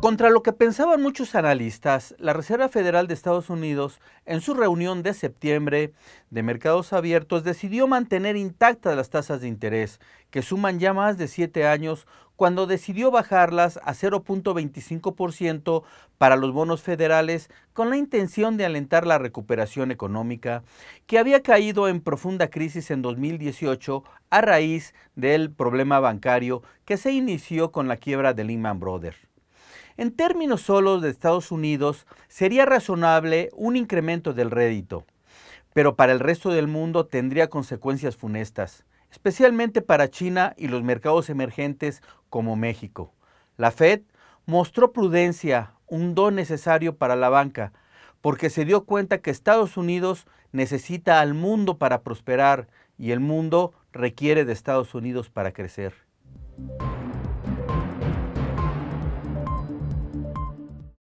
Contra lo que pensaban muchos analistas, la Reserva Federal de Estados Unidos, en su reunión de septiembre de mercados abiertos, decidió mantener intactas las tasas de interés, que suman ya más de siete años cuando decidió bajarlas a 0.25% para los bonos federales con la intención de alentar la recuperación económica, que había caído en profunda crisis en 2018 a raíz del problema bancario que se inició con la quiebra de Lehman Brothers. En términos solos de Estados Unidos, sería razonable un incremento del rédito, pero para el resto del mundo tendría consecuencias funestas especialmente para China y los mercados emergentes como México. La Fed mostró prudencia, un don necesario para la banca, porque se dio cuenta que Estados Unidos necesita al mundo para prosperar y el mundo requiere de Estados Unidos para crecer.